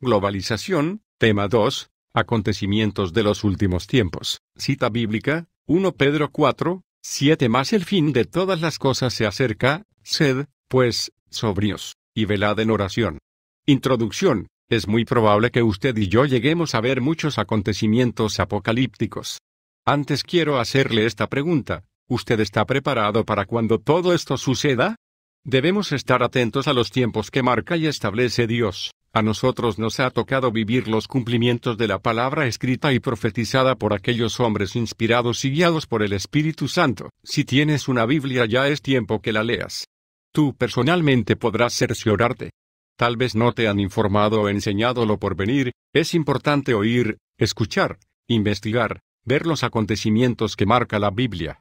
Globalización, tema 2, acontecimientos de los últimos tiempos. Cita bíblica, 1 Pedro 4, 7 más el fin de todas las cosas se acerca, sed, pues, sobrios, y velad en oración. Introducción. Es muy probable que usted y yo lleguemos a ver muchos acontecimientos apocalípticos. Antes quiero hacerle esta pregunta. ¿Usted está preparado para cuando todo esto suceda? Debemos estar atentos a los tiempos que marca y establece Dios. A nosotros nos ha tocado vivir los cumplimientos de la palabra escrita y profetizada por aquellos hombres inspirados y guiados por el Espíritu Santo. Si tienes una Biblia ya es tiempo que la leas. Tú personalmente podrás cerciorarte. Tal vez no te han informado o enseñado lo por venir, es importante oír, escuchar, investigar, ver los acontecimientos que marca la Biblia.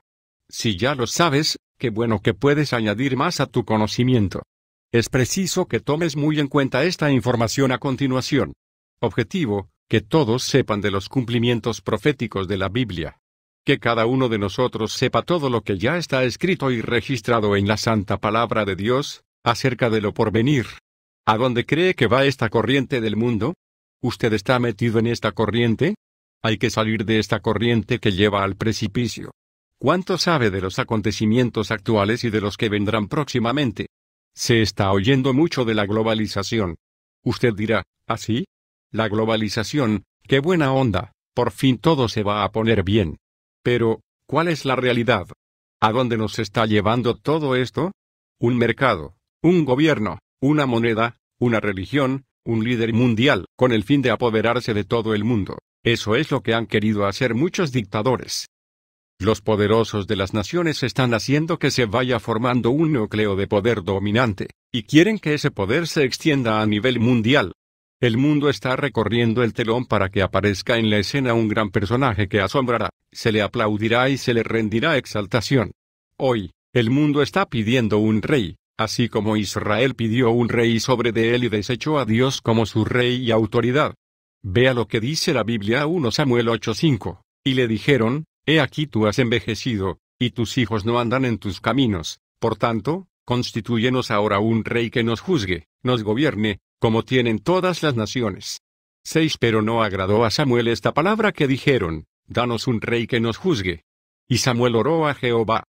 Si ya lo sabes, qué bueno que puedes añadir más a tu conocimiento. Es preciso que tomes muy en cuenta esta información a continuación. Objetivo, que todos sepan de los cumplimientos proféticos de la Biblia. Que cada uno de nosotros sepa todo lo que ya está escrito y registrado en la santa palabra de Dios, acerca de lo por venir. ¿A dónde cree que va esta corriente del mundo? ¿Usted está metido en esta corriente? Hay que salir de esta corriente que lleva al precipicio. ¿Cuánto sabe de los acontecimientos actuales y de los que vendrán próximamente? Se está oyendo mucho de la globalización. Usted dirá, ¿así? ¿Ah, la globalización, qué buena onda, por fin todo se va a poner bien. Pero, ¿cuál es la realidad? ¿A dónde nos está llevando todo esto? Un mercado, un gobierno, una moneda, una religión, un líder mundial, con el fin de apoderarse de todo el mundo. Eso es lo que han querido hacer muchos dictadores. Los poderosos de las naciones están haciendo que se vaya formando un núcleo de poder dominante, y quieren que ese poder se extienda a nivel mundial. El mundo está recorriendo el telón para que aparezca en la escena un gran personaje que asombrará, se le aplaudirá y se le rendirá exaltación. Hoy, el mundo está pidiendo un rey, así como Israel pidió un rey sobre de él y desechó a Dios como su rey y autoridad. Vea lo que dice la Biblia 1 Samuel 8:5. Y le dijeron, He aquí tú has envejecido, y tus hijos no andan en tus caminos, por tanto, constituyenos ahora un rey que nos juzgue, nos gobierne, como tienen todas las naciones. 6. Pero no agradó a Samuel esta palabra que dijeron, Danos un rey que nos juzgue. Y Samuel oró a Jehová.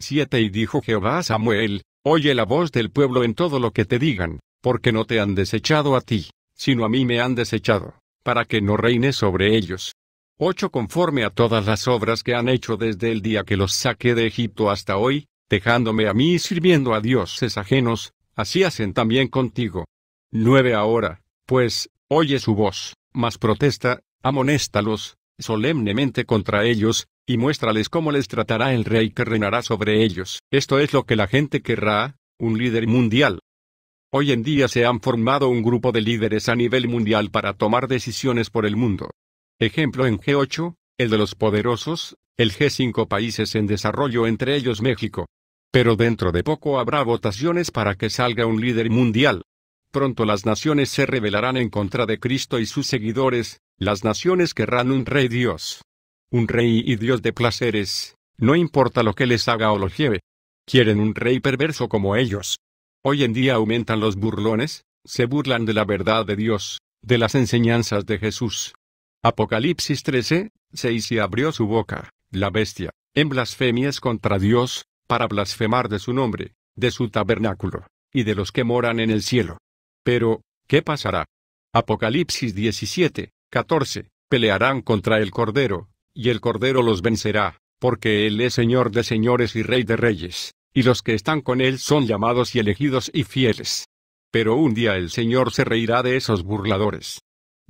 7. Y dijo Jehová a Samuel, Oye la voz del pueblo en todo lo que te digan, porque no te han desechado a ti, sino a mí me han desechado, para que no reine sobre ellos. 8 conforme a todas las obras que han hecho desde el día que los saqué de Egipto hasta hoy, dejándome a mí y sirviendo a dioses ajenos, así hacen también contigo. 9 ahora, pues, oye su voz, mas protesta, amonéstalos, solemnemente contra ellos, y muéstrales cómo les tratará el rey que reinará sobre ellos. Esto es lo que la gente querrá, un líder mundial. Hoy en día se han formado un grupo de líderes a nivel mundial para tomar decisiones por el mundo. Ejemplo en G8, el de los poderosos, el G5 países en desarrollo entre ellos México. Pero dentro de poco habrá votaciones para que salga un líder mundial. Pronto las naciones se rebelarán en contra de Cristo y sus seguidores, las naciones querrán un rey Dios. Un rey y Dios de placeres, no importa lo que les haga o lo lleve. Quieren un rey perverso como ellos. Hoy en día aumentan los burlones, se burlan de la verdad de Dios, de las enseñanzas de Jesús, Apocalipsis 13, 6 Y abrió su boca, la bestia, en blasfemias contra Dios, para blasfemar de su nombre, de su tabernáculo, y de los que moran en el cielo. Pero, ¿qué pasará? Apocalipsis 17, 14, pelearán contra el Cordero, y el Cordero los vencerá, porque Él es Señor de señores y Rey de reyes, y los que están con Él son llamados y elegidos y fieles. Pero un día el Señor se reirá de esos burladores,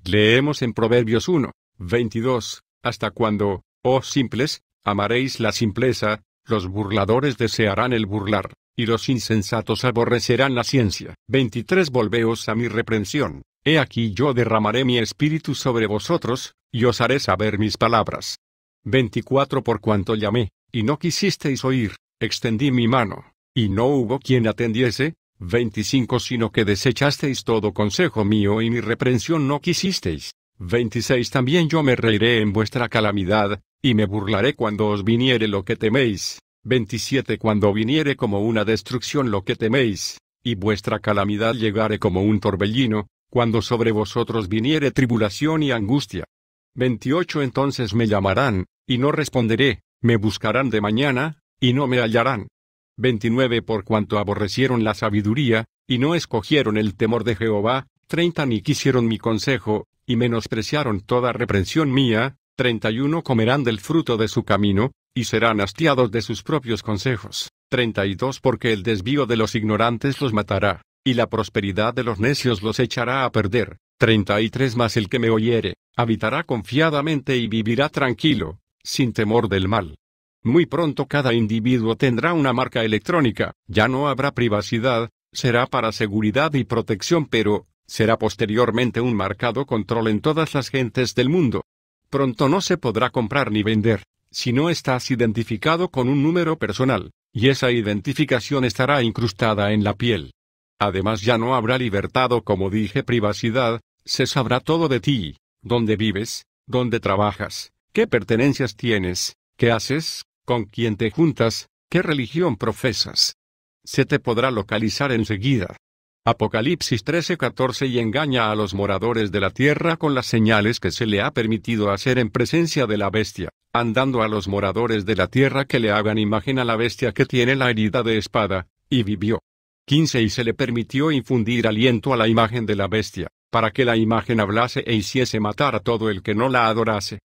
Leemos en Proverbios 1, 22, hasta cuando, oh simples, amaréis la simpleza, los burladores desearán el burlar, y los insensatos aborrecerán la ciencia. 23 Volveos a mi reprensión, he aquí yo derramaré mi espíritu sobre vosotros, y os haré saber mis palabras. 24 Por cuanto llamé, y no quisisteis oír, extendí mi mano, y no hubo quien atendiese, 25 Sino que desechasteis todo consejo mío y mi reprensión no quisisteis. 26 También yo me reiré en vuestra calamidad, y me burlaré cuando os viniere lo que teméis. 27 Cuando viniere como una destrucción lo que teméis, y vuestra calamidad llegare como un torbellino, cuando sobre vosotros viniere tribulación y angustia. 28 Entonces me llamarán, y no responderé, me buscarán de mañana, y no me hallarán. 29 por cuanto aborrecieron la sabiduría, y no escogieron el temor de Jehová, 30 ni quisieron mi consejo, y menospreciaron toda reprensión mía, 31 comerán del fruto de su camino, y serán hastiados de sus propios consejos, 32 porque el desvío de los ignorantes los matará, y la prosperidad de los necios los echará a perder, 33 más el que me oyere, habitará confiadamente y vivirá tranquilo, sin temor del mal. Muy pronto cada individuo tendrá una marca electrónica, ya no habrá privacidad, será para seguridad y protección pero, será posteriormente un marcado control en todas las gentes del mundo. Pronto no se podrá comprar ni vender, si no estás identificado con un número personal, y esa identificación estará incrustada en la piel. Además ya no habrá libertad como dije privacidad, se sabrá todo de ti, dónde vives, dónde trabajas, qué pertenencias tienes, qué haces, con quién te juntas, qué religión profesas. Se te podrá localizar enseguida. Apocalipsis 13:14 y engaña a los moradores de la tierra con las señales que se le ha permitido hacer en presencia de la bestia, andando a los moradores de la tierra que le hagan imagen a la bestia que tiene la herida de espada, y vivió. 15 Y se le permitió infundir aliento a la imagen de la bestia, para que la imagen hablase e hiciese matar a todo el que no la adorase.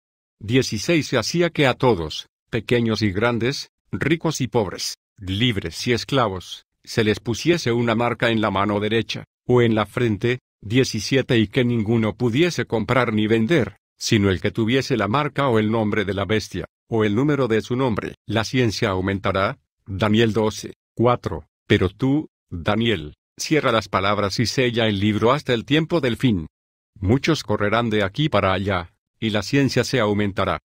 16 Se hacía que a todos, pequeños y grandes, ricos y pobres, libres y esclavos, se les pusiese una marca en la mano derecha, o en la frente, 17 y que ninguno pudiese comprar ni vender, sino el que tuviese la marca o el nombre de la bestia, o el número de su nombre. La ciencia aumentará. Daniel 12, 4. Pero tú, Daniel, cierra las palabras y sella el libro hasta el tiempo del fin. Muchos correrán de aquí para allá, y la ciencia se aumentará.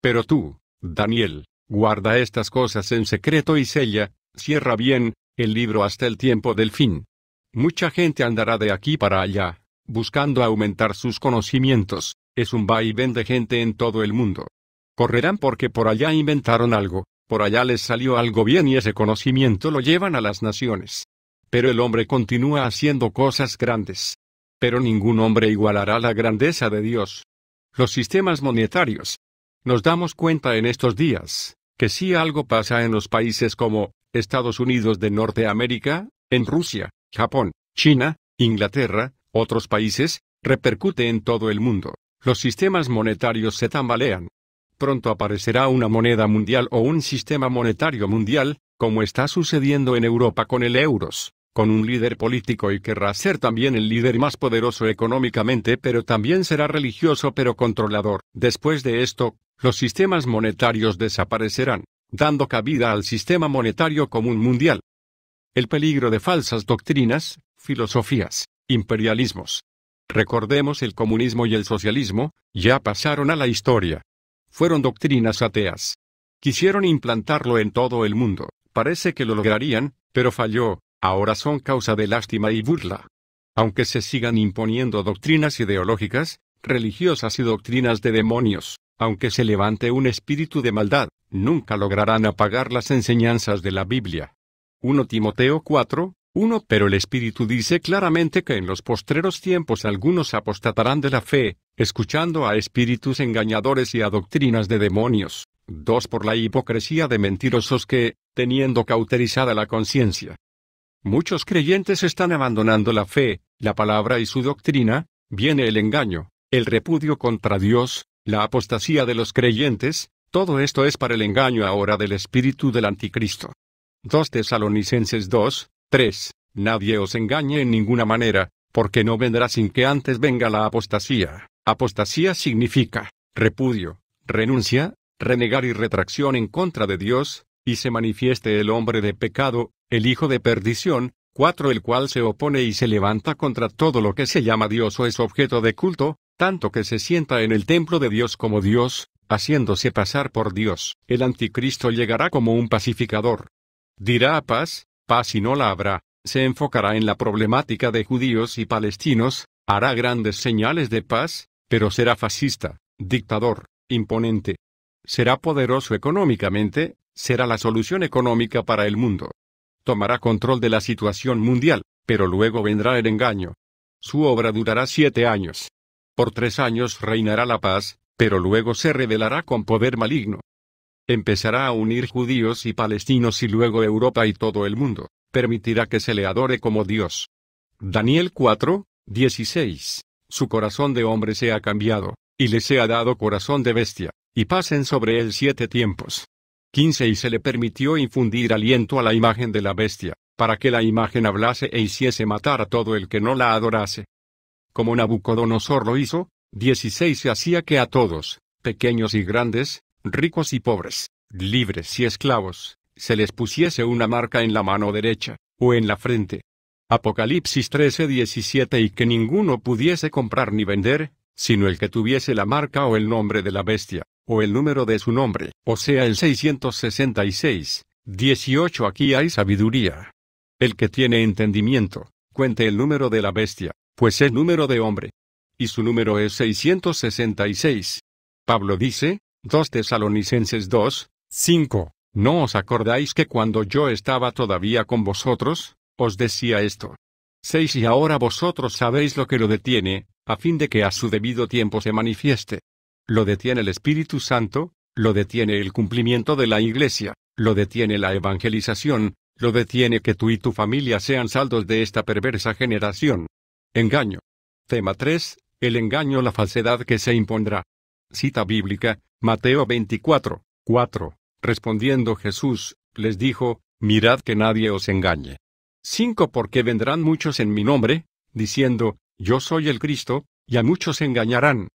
Pero tú, Daniel, guarda estas cosas en secreto y sella, cierra bien, el libro hasta el tiempo del fin. Mucha gente andará de aquí para allá, buscando aumentar sus conocimientos, es un vaivén de gente en todo el mundo. Correrán porque por allá inventaron algo, por allá les salió algo bien y ese conocimiento lo llevan a las naciones. Pero el hombre continúa haciendo cosas grandes. Pero ningún hombre igualará la grandeza de Dios. Los sistemas monetarios, nos damos cuenta en estos días que si algo pasa en los países como Estados Unidos de Norteamérica, en Rusia, Japón, China, Inglaterra, otros países, repercute en todo el mundo. Los sistemas monetarios se tambalean. Pronto aparecerá una moneda mundial o un sistema monetario mundial, como está sucediendo en Europa con el euros, con un líder político y querrá ser también el líder más poderoso económicamente, pero también será religioso pero controlador. Después de esto, los sistemas monetarios desaparecerán, dando cabida al sistema monetario común mundial. El peligro de falsas doctrinas, filosofías, imperialismos. Recordemos el comunismo y el socialismo, ya pasaron a la historia. Fueron doctrinas ateas. Quisieron implantarlo en todo el mundo, parece que lo lograrían, pero falló, ahora son causa de lástima y burla. Aunque se sigan imponiendo doctrinas ideológicas, religiosas y doctrinas de demonios, aunque se levante un espíritu de maldad, nunca lograrán apagar las enseñanzas de la Biblia. 1 Timoteo 4, 1 Pero el Espíritu dice claramente que en los postreros tiempos algunos apostatarán de la fe, escuchando a espíritus engañadores y a doctrinas de demonios. 2 Por la hipocresía de mentirosos que, teniendo cauterizada la conciencia, Muchos creyentes están abandonando la fe, la palabra y su doctrina, viene el engaño, el repudio contra Dios, la apostasía de los creyentes, todo esto es para el engaño ahora del espíritu del anticristo. 2 Tesalonicenses 2, 3. Nadie os engañe en ninguna manera, porque no vendrá sin que antes venga la apostasía. Apostasía significa repudio, renuncia, renegar y retracción en contra de Dios, y se manifieste el hombre de pecado, el hijo de perdición, 4 el cual se opone y se levanta contra todo lo que se llama Dios o es objeto de culto, tanto que se sienta en el templo de Dios como Dios, haciéndose pasar por Dios. El anticristo llegará como un pacificador. Dirá paz, paz y no la habrá, se enfocará en la problemática de judíos y palestinos, hará grandes señales de paz, pero será fascista, dictador, imponente. Será poderoso económicamente, será la solución económica para el mundo. Tomará control de la situación mundial, pero luego vendrá el engaño. Su obra durará siete años, por tres años reinará la paz, pero luego se revelará con poder maligno. Empezará a unir judíos y palestinos y luego Europa y todo el mundo, permitirá que se le adore como Dios. Daniel 4, 16. Su corazón de hombre se ha cambiado, y le se ha dado corazón de bestia, y pasen sobre él siete tiempos. 15 Y se le permitió infundir aliento a la imagen de la bestia, para que la imagen hablase e hiciese matar a todo el que no la adorase como Nabucodonosor lo hizo, 16 se hacía que a todos, pequeños y grandes, ricos y pobres, libres y esclavos, se les pusiese una marca en la mano derecha, o en la frente. Apocalipsis 13, 17 y que ninguno pudiese comprar ni vender, sino el que tuviese la marca o el nombre de la bestia, o el número de su nombre, o sea el 666, 18 aquí hay sabiduría. El que tiene entendimiento, cuente el número de la bestia, pues es número de hombre. Y su número es 666. Pablo dice, 2 Tesalonicenses 2, 5. ¿No os acordáis que cuando yo estaba todavía con vosotros, os decía esto? 6 Y ahora vosotros sabéis lo que lo detiene, a fin de que a su debido tiempo se manifieste. Lo detiene el Espíritu Santo, lo detiene el cumplimiento de la Iglesia, lo detiene la evangelización, lo detiene que tú y tu familia sean saldos de esta perversa generación, Engaño. Tema 3. El engaño, la falsedad que se impondrá. Cita bíblica, Mateo 24, Respondiendo Jesús, les dijo, Mirad que nadie os engañe. 5. Porque vendrán muchos en mi nombre, diciendo, Yo soy el Cristo, y a muchos engañarán.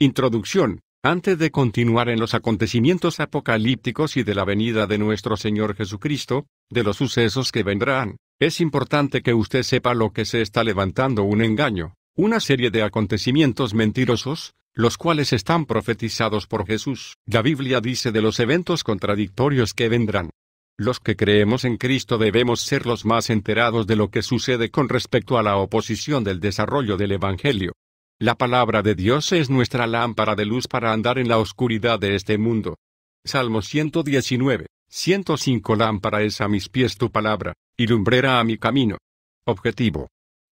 Introducción. Antes de continuar en los acontecimientos apocalípticos y de la venida de nuestro Señor Jesucristo, de los sucesos que vendrán, es importante que usted sepa lo que se está levantando un engaño, una serie de acontecimientos mentirosos, los cuales están profetizados por Jesús. La Biblia dice de los eventos contradictorios que vendrán. Los que creemos en Cristo debemos ser los más enterados de lo que sucede con respecto a la oposición del desarrollo del Evangelio. La palabra de Dios es nuestra lámpara de luz para andar en la oscuridad de este mundo. Salmo 119, 105 Lámpara es a mis pies tu palabra, y lumbrera a mi camino. Objetivo.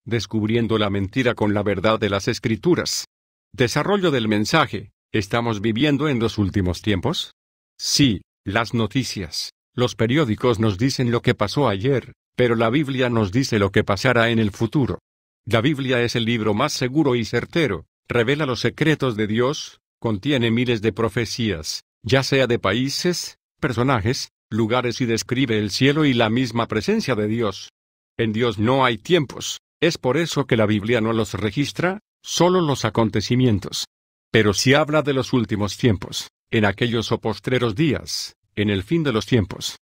Descubriendo la mentira con la verdad de las escrituras. Desarrollo del mensaje. ¿Estamos viviendo en los últimos tiempos? Sí, las noticias, los periódicos nos dicen lo que pasó ayer, pero la Biblia nos dice lo que pasará en el futuro. La Biblia es el libro más seguro y certero, revela los secretos de Dios, contiene miles de profecías, ya sea de países, personajes, lugares y describe el cielo y la misma presencia de Dios. En Dios no hay tiempos, es por eso que la Biblia no los registra, solo los acontecimientos. Pero si habla de los últimos tiempos, en aquellos o postreros días, en el fin de los tiempos.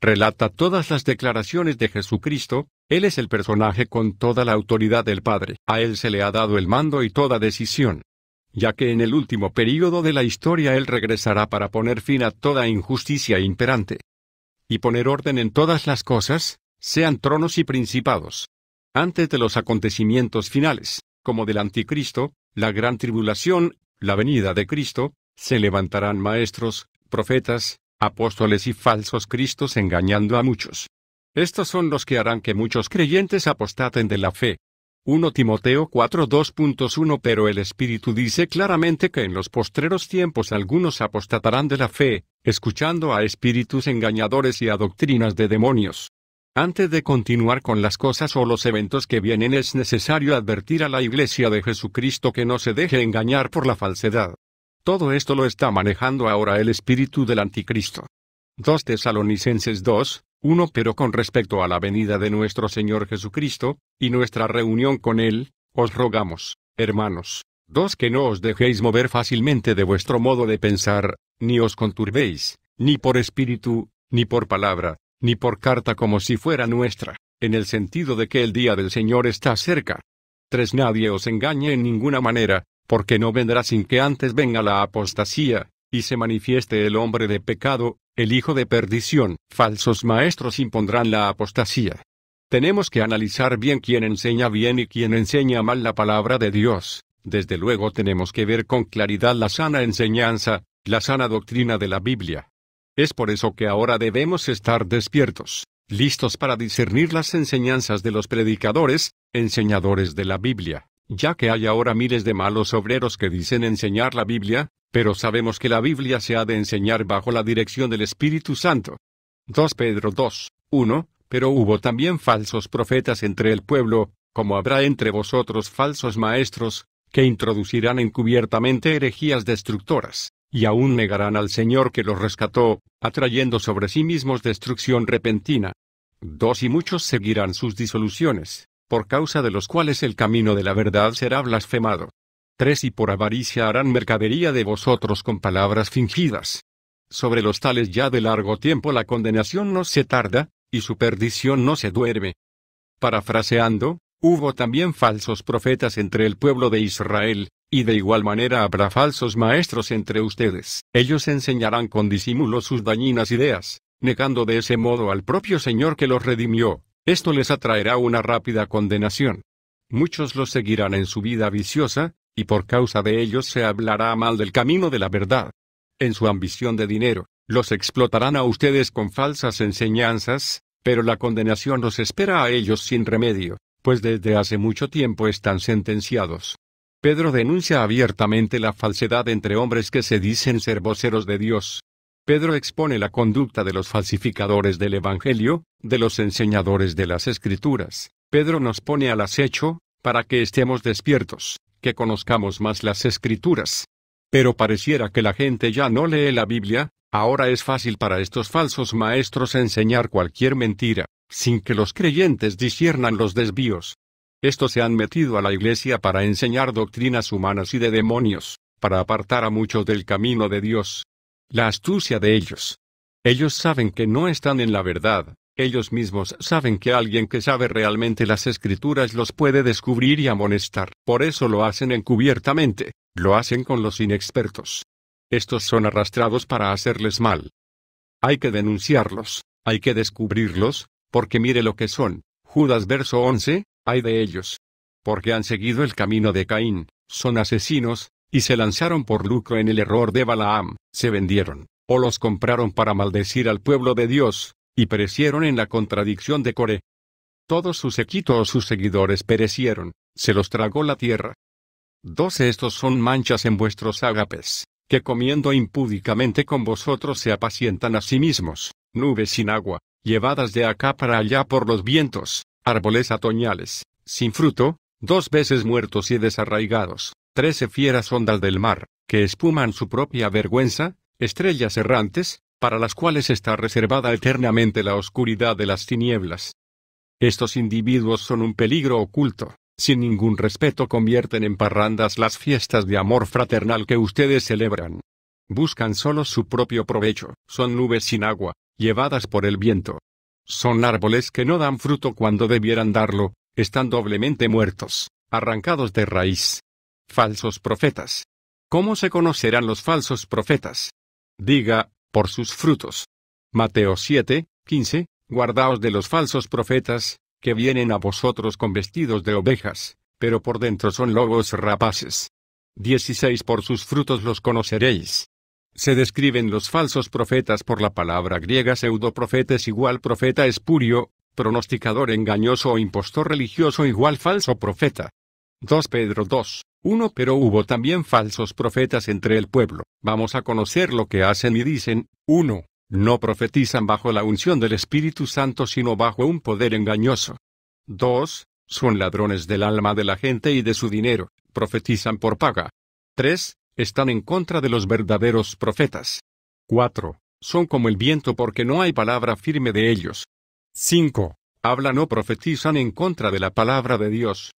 Relata todas las declaraciones de Jesucristo, él es el personaje con toda la autoridad del Padre, a Él se le ha dado el mando y toda decisión. Ya que en el último período de la historia Él regresará para poner fin a toda injusticia imperante. Y poner orden en todas las cosas, sean tronos y principados. Antes de los acontecimientos finales, como del anticristo, la gran tribulación, la venida de Cristo, se levantarán maestros, profetas, apóstoles y falsos cristos engañando a muchos. Estos son los que harán que muchos creyentes apostaten de la fe. 1 Timoteo 4.2.1 Pero el Espíritu dice claramente que en los postreros tiempos algunos apostatarán de la fe, escuchando a espíritus engañadores y a doctrinas de demonios. Antes de continuar con las cosas o los eventos que vienen es necesario advertir a la Iglesia de Jesucristo que no se deje engañar por la falsedad. Todo esto lo está manejando ahora el espíritu del anticristo. 2 Tesalonicenses 2, 1. Pero con respecto a la venida de nuestro Señor Jesucristo, y nuestra reunión con Él, os rogamos, hermanos, dos Que no os dejéis mover fácilmente de vuestro modo de pensar, ni os conturbéis, ni por espíritu, ni por palabra, ni por carta como si fuera nuestra, en el sentido de que el día del Señor está cerca. Tres, Nadie os engañe en ninguna manera, porque no vendrá sin que antes venga la apostasía, y se manifieste el hombre de pecado, el hijo de perdición, falsos maestros impondrán la apostasía. Tenemos que analizar bien quién enseña bien y quién enseña mal la palabra de Dios. Desde luego tenemos que ver con claridad la sana enseñanza, la sana doctrina de la Biblia. Es por eso que ahora debemos estar despiertos, listos para discernir las enseñanzas de los predicadores, enseñadores de la Biblia ya que hay ahora miles de malos obreros que dicen enseñar la Biblia, pero sabemos que la Biblia se ha de enseñar bajo la dirección del Espíritu Santo. 2 Pedro 2, 1, pero hubo también falsos profetas entre el pueblo, como habrá entre vosotros falsos maestros, que introducirán encubiertamente herejías destructoras, y aún negarán al Señor que los rescató, atrayendo sobre sí mismos destrucción repentina. Dos Y muchos seguirán sus disoluciones, por causa de los cuales el camino de la verdad será blasfemado. Tres Y por avaricia harán mercadería de vosotros con palabras fingidas. Sobre los tales ya de largo tiempo la condenación no se tarda, y su perdición no se duerme. Parafraseando, hubo también falsos profetas entre el pueblo de Israel, y de igual manera habrá falsos maestros entre ustedes. Ellos enseñarán con disimulo sus dañinas ideas, negando de ese modo al propio Señor que los redimió, esto les atraerá una rápida condenación. Muchos los seguirán en su vida viciosa, y por causa de ellos se hablará mal del camino de la verdad. En su ambición de dinero, los explotarán a ustedes con falsas enseñanzas, pero la condenación los espera a ellos sin remedio, pues desde hace mucho tiempo están sentenciados. Pedro denuncia abiertamente la falsedad entre hombres que se dicen ser voceros de Dios, Pedro expone la conducta de los falsificadores del Evangelio, de los enseñadores de las Escrituras. Pedro nos pone al acecho, para que estemos despiertos, que conozcamos más las Escrituras. Pero pareciera que la gente ya no lee la Biblia, ahora es fácil para estos falsos maestros enseñar cualquier mentira, sin que los creyentes disciernan los desvíos. Estos se han metido a la iglesia para enseñar doctrinas humanas y de demonios, para apartar a muchos del camino de Dios la astucia de ellos. Ellos saben que no están en la verdad, ellos mismos saben que alguien que sabe realmente las escrituras los puede descubrir y amonestar, por eso lo hacen encubiertamente, lo hacen con los inexpertos. Estos son arrastrados para hacerles mal. Hay que denunciarlos, hay que descubrirlos, porque mire lo que son. Judas verso 11, hay de ellos. Porque han seguido el camino de Caín, son asesinos, y se lanzaron por lucro en el error de Balaam, se vendieron, o los compraron para maldecir al pueblo de Dios, y perecieron en la contradicción de Coré. Todos sus equitos o sus seguidores perecieron, se los tragó la tierra. Dos estos son manchas en vuestros ágapes, que comiendo impúdicamente con vosotros se apacientan a sí mismos, nubes sin agua, llevadas de acá para allá por los vientos, árboles atoñales, sin fruto, dos veces muertos y desarraigados, trece fieras ondas del mar, que espuman su propia vergüenza, estrellas errantes, para las cuales está reservada eternamente la oscuridad de las tinieblas. Estos individuos son un peligro oculto, sin ningún respeto convierten en parrandas las fiestas de amor fraternal que ustedes celebran. Buscan solo su propio provecho, son nubes sin agua, llevadas por el viento. Son árboles que no dan fruto cuando debieran darlo, están doblemente muertos, arrancados de raíz, Falsos profetas. ¿Cómo se conocerán los falsos profetas? Diga, por sus frutos. Mateo 7, 15, Guardaos de los falsos profetas, que vienen a vosotros con vestidos de ovejas, pero por dentro son lobos rapaces. 16 Por sus frutos los conoceréis. Se describen los falsos profetas por la palabra griega pseudoprofetes igual profeta espurio, pronosticador engañoso o impostor religioso igual falso profeta. 2 Pedro 2. 1. Pero hubo también falsos profetas entre el pueblo. Vamos a conocer lo que hacen y dicen. 1. No profetizan bajo la unción del Espíritu Santo sino bajo un poder engañoso. 2. Son ladrones del alma de la gente y de su dinero. Profetizan por paga. 3. Están en contra de los verdaderos profetas. 4. Son como el viento porque no hay palabra firme de ellos. 5. Hablan o profetizan en contra de la palabra de Dios.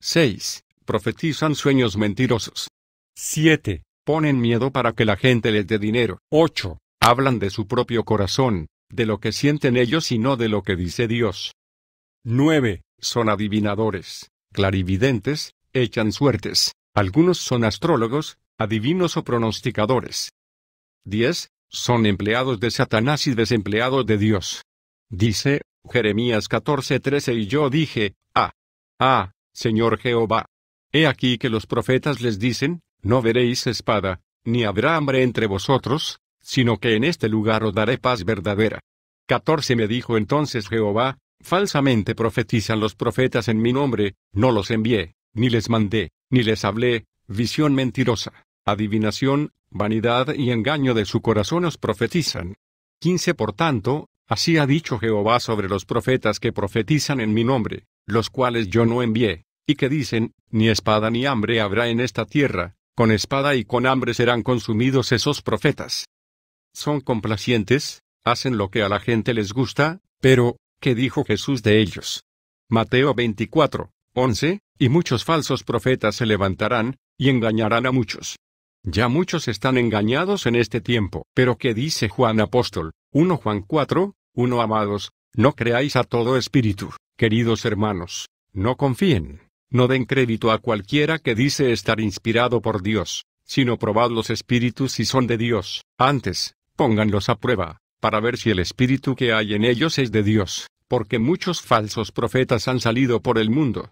6 Profetizan sueños mentirosos. 7. Ponen miedo para que la gente les dé dinero. 8. Hablan de su propio corazón, de lo que sienten ellos y no de lo que dice Dios. 9. Son adivinadores, clarividentes, echan suertes. Algunos son astrólogos, adivinos o pronosticadores. 10. Son empleados de Satanás y desempleados de Dios. Dice, Jeremías 14:13 y yo dije, Ah, ah, Señor Jehová, He aquí que los profetas les dicen, no veréis espada, ni habrá hambre entre vosotros, sino que en este lugar os daré paz verdadera. 14 Me dijo entonces Jehová, falsamente profetizan los profetas en mi nombre, no los envié, ni les mandé, ni les hablé, visión mentirosa, adivinación, vanidad y engaño de su corazón os profetizan. 15 Por tanto, así ha dicho Jehová sobre los profetas que profetizan en mi nombre, los cuales yo no envié, y que dicen, ni espada ni hambre habrá en esta tierra, con espada y con hambre serán consumidos esos profetas. Son complacientes, hacen lo que a la gente les gusta, pero, ¿qué dijo Jesús de ellos? Mateo 24, 11, y muchos falsos profetas se levantarán, y engañarán a muchos. Ya muchos están engañados en este tiempo, pero ¿qué dice Juan Apóstol? 1 Juan 4, 1 Amados, no creáis a todo espíritu, queridos hermanos, no confíen no den crédito a cualquiera que dice estar inspirado por Dios, sino probad los espíritus si son de Dios. Antes, pónganlos a prueba, para ver si el espíritu que hay en ellos es de Dios, porque muchos falsos profetas han salido por el mundo.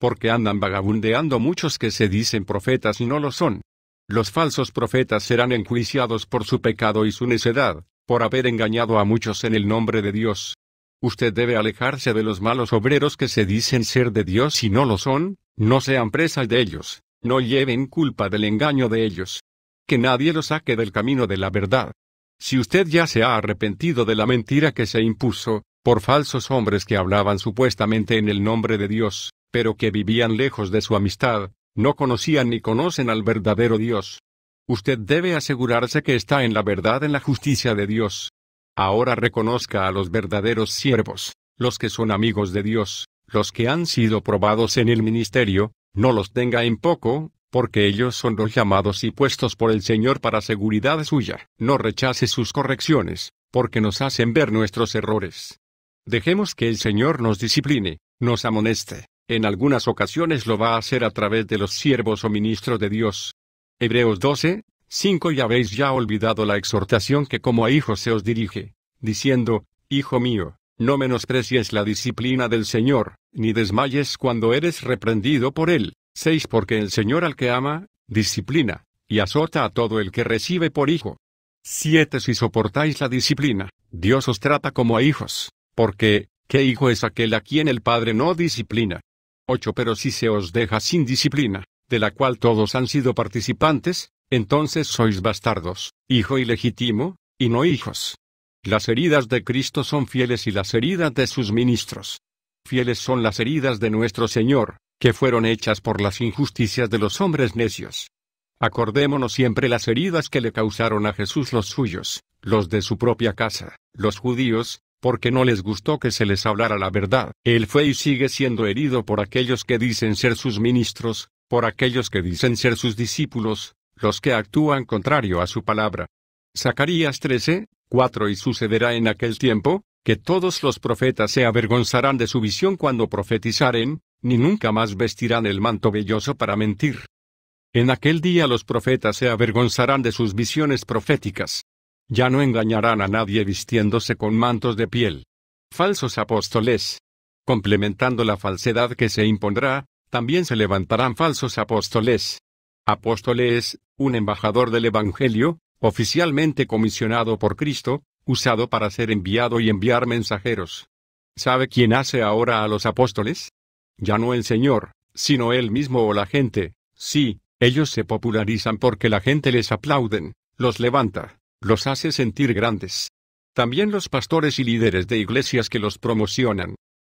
Porque andan vagabundeando muchos que se dicen profetas y no lo son. Los falsos profetas serán enjuiciados por su pecado y su necedad, por haber engañado a muchos en el nombre de Dios. Usted debe alejarse de los malos obreros que se dicen ser de Dios y no lo son, no sean presas de ellos, no lleven culpa del engaño de ellos. Que nadie los saque del camino de la verdad. Si usted ya se ha arrepentido de la mentira que se impuso, por falsos hombres que hablaban supuestamente en el nombre de Dios, pero que vivían lejos de su amistad, no conocían ni conocen al verdadero Dios. Usted debe asegurarse que está en la verdad en la justicia de Dios, ahora reconozca a los verdaderos siervos, los que son amigos de Dios, los que han sido probados en el ministerio, no los tenga en poco, porque ellos son los llamados y puestos por el Señor para seguridad suya. No rechace sus correcciones, porque nos hacen ver nuestros errores. Dejemos que el Señor nos discipline, nos amoneste. En algunas ocasiones lo va a hacer a través de los siervos o ministros de Dios. Hebreos 12, 5. Y habéis ya olvidado la exhortación que como a hijos se os dirige, diciendo, Hijo mío, no menosprecies la disciplina del Señor, ni desmayes cuando eres reprendido por Él. 6. Porque el Señor al que ama, disciplina, y azota a todo el que recibe por hijo. 7. Si soportáis la disciplina, Dios os trata como a hijos, porque, ¿qué hijo es aquel a quien el Padre no disciplina? 8. Pero si se os deja sin disciplina, de la cual todos han sido participantes, entonces sois bastardos, hijo ilegítimo, y no hijos. Las heridas de Cristo son fieles y las heridas de sus ministros. Fieles son las heridas de nuestro Señor, que fueron hechas por las injusticias de los hombres necios. Acordémonos siempre las heridas que le causaron a Jesús los suyos, los de su propia casa, los judíos, porque no les gustó que se les hablara la verdad. Él fue y sigue siendo herido por aquellos que dicen ser sus ministros, por aquellos que dicen ser sus discípulos, los que actúan contrario a su palabra. Zacarías 13, 4 Y sucederá en aquel tiempo, que todos los profetas se avergonzarán de su visión cuando profetizaren, ni nunca más vestirán el manto velloso para mentir. En aquel día los profetas se avergonzarán de sus visiones proféticas. Ya no engañarán a nadie vistiéndose con mantos de piel. Falsos apóstoles. Complementando la falsedad que se impondrá, también se levantarán falsos apóstoles, Apóstoles es, un embajador del Evangelio, oficialmente comisionado por Cristo, usado para ser enviado y enviar mensajeros. ¿Sabe quién hace ahora a los apóstoles? Ya no el Señor, sino él mismo o la gente. Sí, ellos se popularizan porque la gente les aplauden, los levanta, los hace sentir grandes. También los pastores y líderes de iglesias que los promocionan.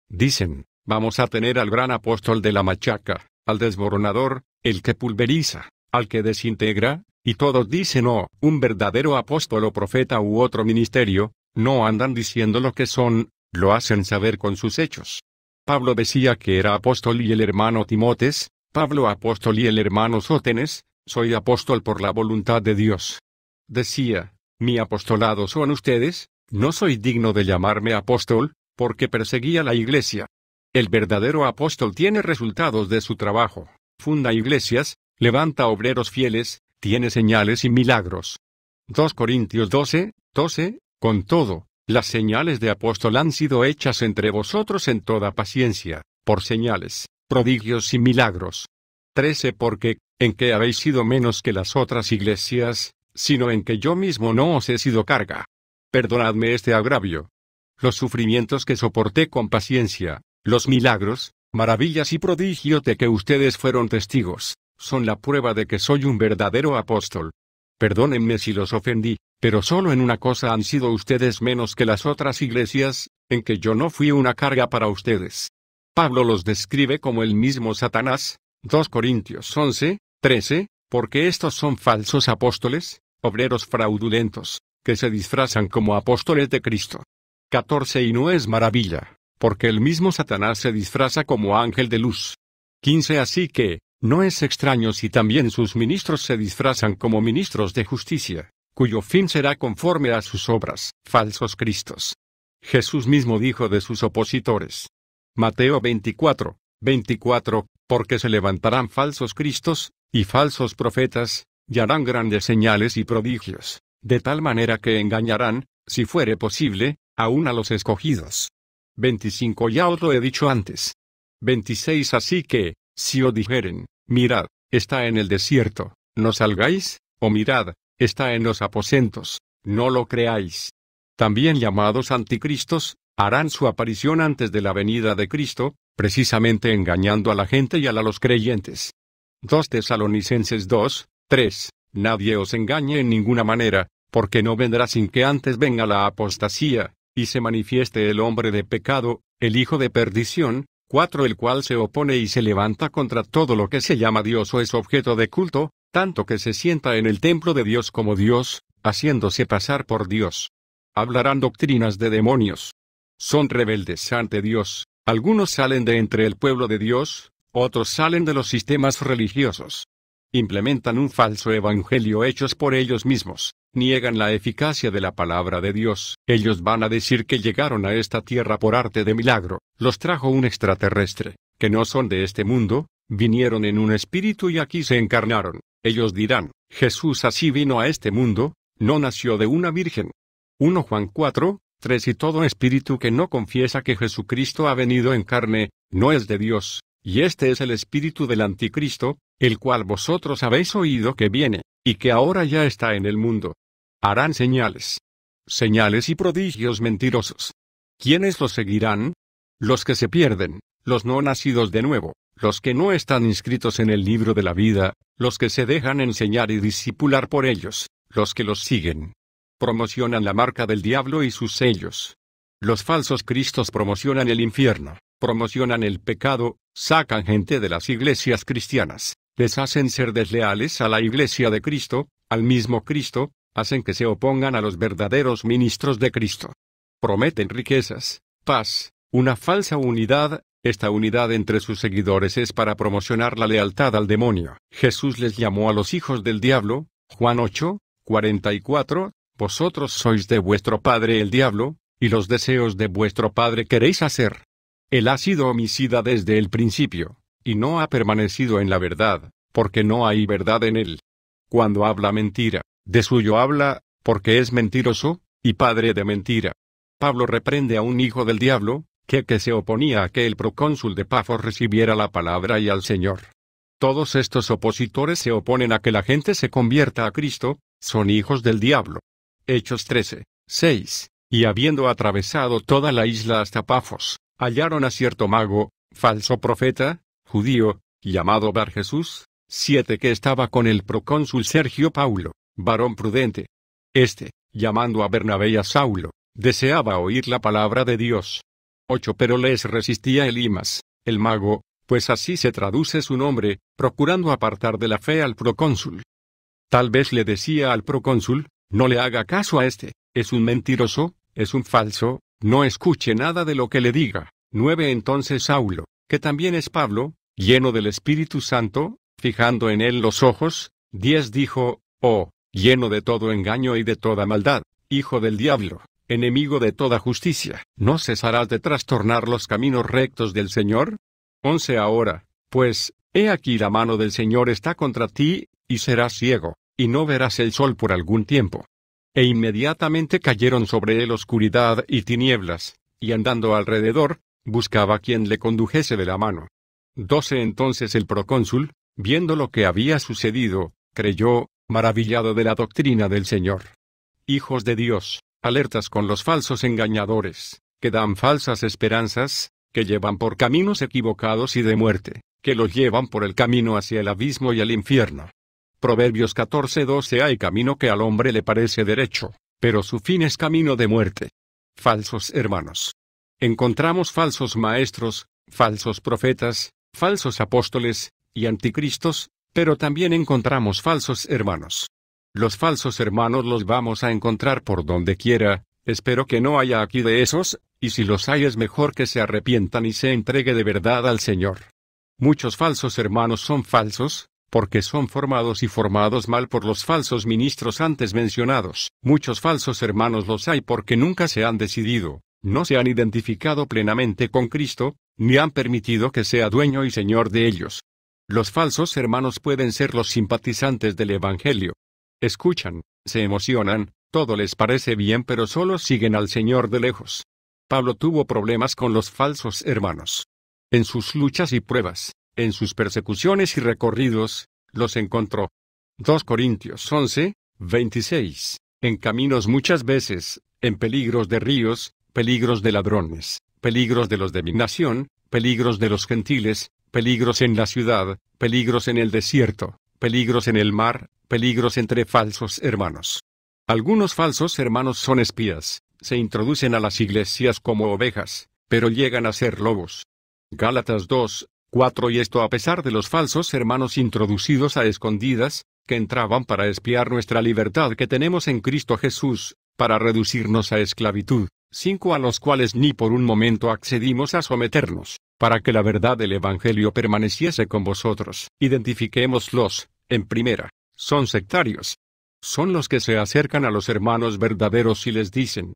Dicen, vamos a tener al gran apóstol de la machaca, al desboronador, el que pulveriza, al que desintegra, y todos dicen oh, un verdadero apóstol o profeta u otro ministerio, no andan diciendo lo que son, lo hacen saber con sus hechos. Pablo decía que era apóstol y el hermano Timotes, Pablo apóstol y el hermano Sótenes, soy apóstol por la voluntad de Dios. Decía, mi apostolado son ustedes, no soy digno de llamarme apóstol, porque perseguía la iglesia. El verdadero apóstol tiene resultados de su trabajo funda iglesias, levanta obreros fieles, tiene señales y milagros. 2 Corintios 12, 12, con todo, las señales de apóstol han sido hechas entre vosotros en toda paciencia, por señales, prodigios y milagros. 13 Porque, en que habéis sido menos que las otras iglesias, sino en que yo mismo no os he sido carga. Perdonadme este agravio. Los sufrimientos que soporté con paciencia, los milagros, maravillas y prodigio de que ustedes fueron testigos, son la prueba de que soy un verdadero apóstol. Perdónenme si los ofendí, pero solo en una cosa han sido ustedes menos que las otras iglesias, en que yo no fui una carga para ustedes. Pablo los describe como el mismo Satanás, 2 Corintios 11, 13, porque estos son falsos apóstoles, obreros fraudulentos, que se disfrazan como apóstoles de Cristo. 14 Y no es maravilla, porque el mismo Satanás se disfraza como ángel de luz. 15 Así que, no es extraño si también sus ministros se disfrazan como ministros de justicia, cuyo fin será conforme a sus obras, falsos cristos. Jesús mismo dijo de sus opositores. Mateo 24, 24, porque se levantarán falsos cristos, y falsos profetas, y harán grandes señales y prodigios, de tal manera que engañarán, si fuere posible, aún a los escogidos. 25 Ya os lo he dicho antes. 26 Así que, si os dijeren, mirad, está en el desierto, no salgáis, o mirad, está en los aposentos, no lo creáis. También llamados anticristos, harán su aparición antes de la venida de Cristo, precisamente engañando a la gente y a los creyentes. 2 Tesalonicenses 2, 3. Nadie os engañe en ninguna manera, porque no vendrá sin que antes venga la apostasía, y se manifieste el hombre de pecado, el hijo de perdición, cuatro el cual se opone y se levanta contra todo lo que se llama Dios o es objeto de culto, tanto que se sienta en el templo de Dios como Dios, haciéndose pasar por Dios. Hablarán doctrinas de demonios. Son rebeldes ante Dios, algunos salen de entre el pueblo de Dios, otros salen de los sistemas religiosos. Implementan un falso evangelio hechos por ellos mismos, niegan la eficacia de la palabra de Dios. Ellos van a decir que llegaron a esta tierra por arte de milagro, los trajo un extraterrestre, que no son de este mundo, vinieron en un espíritu y aquí se encarnaron. Ellos dirán, Jesús así vino a este mundo, no nació de una virgen. 1 Juan 4, 3 Y todo espíritu que no confiesa que Jesucristo ha venido en carne, no es de Dios, y este es el espíritu del anticristo, el cual vosotros habéis oído que viene, y que ahora ya está en el mundo. Harán señales. Señales y prodigios mentirosos. ¿Quiénes los seguirán? Los que se pierden, los no nacidos de nuevo, los que no están inscritos en el libro de la vida, los que se dejan enseñar y discipular por ellos, los que los siguen. Promocionan la marca del diablo y sus sellos. Los falsos cristos promocionan el infierno, promocionan el pecado, sacan gente de las iglesias cristianas, les hacen ser desleales a la Iglesia de Cristo, al mismo Cristo, hacen que se opongan a los verdaderos ministros de Cristo. Prometen riquezas, paz, una falsa unidad, esta unidad entre sus seguidores es para promocionar la lealtad al demonio. Jesús les llamó a los hijos del diablo, Juan 8, 44, Vosotros sois de vuestro padre el diablo, y los deseos de vuestro padre queréis hacer. Él ha sido homicida desde el principio, y no ha permanecido en la verdad, porque no hay verdad en él. Cuando habla mentira, de suyo habla, porque es mentiroso, y padre de mentira. Pablo reprende a un hijo del diablo, que, que se oponía a que el procónsul de Pafos recibiera la palabra y al Señor. Todos estos opositores se oponen a que la gente se convierta a Cristo, son hijos del diablo. Hechos 13, 6. Y habiendo atravesado toda la isla hasta Pafos, hallaron a cierto mago, falso profeta, judío, llamado Bar Jesús, siete que estaba con el procónsul Sergio Paulo, varón prudente. Este, llamando a Bernabé y a Saulo, deseaba oír la palabra de Dios. 8 pero les resistía Elimas, el mago, pues así se traduce su nombre, procurando apartar de la fe al procónsul. Tal vez le decía al procónsul, no le haga caso a este, es un mentiroso, es un falso, no escuche nada de lo que le diga. 9 Entonces Saulo, que también es Pablo, lleno del Espíritu Santo, fijando en él los ojos, diez dijo, oh, lleno de todo engaño y de toda maldad, hijo del diablo, enemigo de toda justicia, ¿no cesarás de trastornar los caminos rectos del Señor? Once Ahora, pues, he aquí la mano del Señor está contra ti, y serás ciego, y no verás el sol por algún tiempo. E inmediatamente cayeron sobre él oscuridad y tinieblas, y andando alrededor, buscaba quien le condujese de la mano. 12 Entonces el procónsul, viendo lo que había sucedido, creyó, maravillado de la doctrina del Señor. Hijos de Dios, alertas con los falsos engañadores, que dan falsas esperanzas, que llevan por caminos equivocados y de muerte, que los llevan por el camino hacia el abismo y el infierno. Proverbios 14:12 Hay camino que al hombre le parece derecho, pero su fin es camino de muerte. Falsos hermanos. Encontramos falsos maestros, falsos profetas, falsos apóstoles y anticristos, pero también encontramos falsos hermanos. Los falsos hermanos los vamos a encontrar por donde quiera, espero que no haya aquí de esos, y si los hay es mejor que se arrepientan y se entregue de verdad al Señor. Muchos falsos hermanos son falsos, porque son formados y formados mal por los falsos ministros antes mencionados. Muchos falsos hermanos los hay porque nunca se han decidido, no se han identificado plenamente con Cristo, ni han permitido que sea dueño y señor de ellos. Los falsos hermanos pueden ser los simpatizantes del Evangelio. Escuchan, se emocionan, todo les parece bien pero solo siguen al Señor de lejos. Pablo tuvo problemas con los falsos hermanos. En sus luchas y pruebas, en sus persecuciones y recorridos, los encontró. 2 Corintios 11, 26. En caminos muchas veces, en peligros de ríos, peligros de ladrones, peligros de los de mi nación, peligros de los gentiles, peligros en la ciudad, peligros en el desierto, peligros en el mar, peligros entre falsos hermanos. Algunos falsos hermanos son espías, se introducen a las iglesias como ovejas, pero llegan a ser lobos. Gálatas 2, 4 Y esto a pesar de los falsos hermanos introducidos a escondidas, que entraban para espiar nuestra libertad que tenemos en Cristo Jesús, para reducirnos a esclavitud cinco a los cuales ni por un momento accedimos a someternos, para que la verdad del Evangelio permaneciese con vosotros. Identifiquémoslos, en primera, son sectarios. Son los que se acercan a los hermanos verdaderos y les dicen,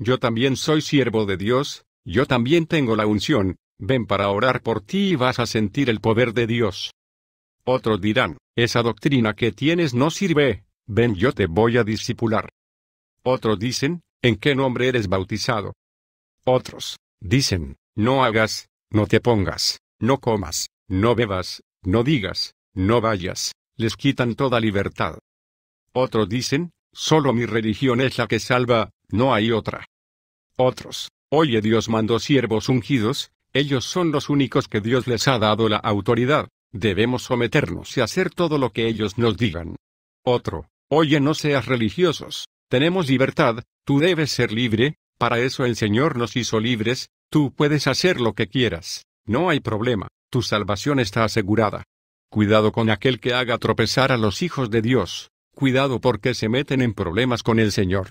yo también soy siervo de Dios, yo también tengo la unción, ven para orar por ti y vas a sentir el poder de Dios. Otros dirán, esa doctrina que tienes no sirve, ven yo te voy a discipular. Otros dicen, ¿en qué nombre eres bautizado? Otros, dicen, no hagas, no te pongas, no comas, no bebas, no digas, no vayas, les quitan toda libertad. Otros dicen, solo mi religión es la que salva, no hay otra. Otros, oye Dios mandó siervos ungidos, ellos son los únicos que Dios les ha dado la autoridad, debemos someternos y hacer todo lo que ellos nos digan. Otro, oye no seas religiosos, tenemos libertad, tú debes ser libre, para eso el Señor nos hizo libres, tú puedes hacer lo que quieras, no hay problema, tu salvación está asegurada. Cuidado con aquel que haga tropezar a los hijos de Dios, cuidado porque se meten en problemas con el Señor.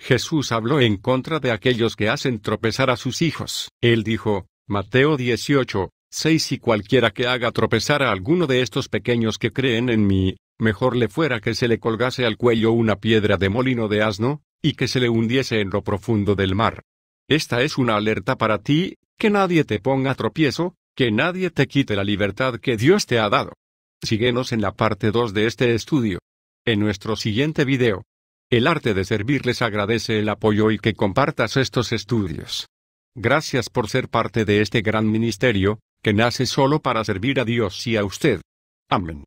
Jesús habló en contra de aquellos que hacen tropezar a sus hijos. Él dijo, Mateo 18, 6 Y cualquiera que haga tropezar a alguno de estos pequeños que creen en mí, mejor le fuera que se le colgase al cuello una piedra de molino de asno, y que se le hundiese en lo profundo del mar. Esta es una alerta para ti, que nadie te ponga tropiezo, que nadie te quite la libertad que Dios te ha dado. Síguenos en la parte 2 de este estudio. En nuestro siguiente video. El arte de servir les agradece el apoyo y que compartas estos estudios. Gracias por ser parte de este gran ministerio, que nace solo para servir a Dios y a usted. Amén.